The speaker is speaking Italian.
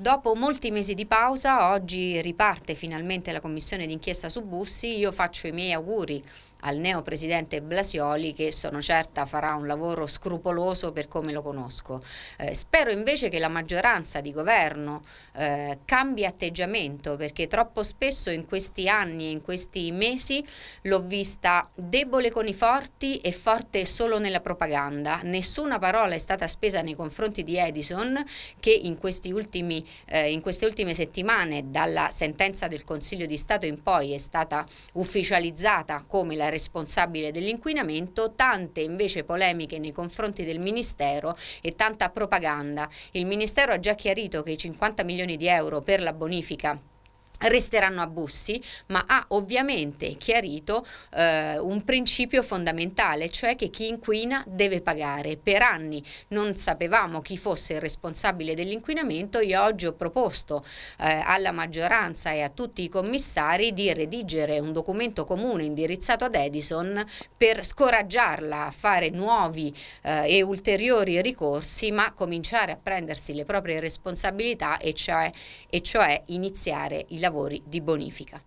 Dopo molti mesi di pausa, oggi riparte finalmente la commissione d'inchiesta su Bussi, io faccio i miei auguri al neo presidente Blasioli che sono certa farà un lavoro scrupoloso per come lo conosco. Eh, spero invece che la maggioranza di governo eh, cambi atteggiamento perché troppo spesso in questi anni e in questi mesi l'ho vista debole con i forti e forte solo nella propaganda. Nessuna parola è stata spesa nei confronti di Edison che in, ultimi, eh, in queste ultime settimane dalla sentenza del Consiglio di Stato in poi è stata ufficializzata come la responsabile dell'inquinamento, tante invece polemiche nei confronti del Ministero e tanta propaganda. Il Ministero ha già chiarito che i 50 milioni di euro per la bonifica resteranno a bussi, ma ha ovviamente chiarito eh, un principio fondamentale, cioè che chi inquina deve pagare. Per anni non sapevamo chi fosse il responsabile dell'inquinamento, io oggi ho proposto eh, alla maggioranza e a tutti i commissari di redigere un documento comune indirizzato ad Edison per scoraggiarla a fare nuovi eh, e ulteriori ricorsi, ma cominciare a prendersi le proprie responsabilità e cioè, e cioè iniziare i lavori lavori di bonifica.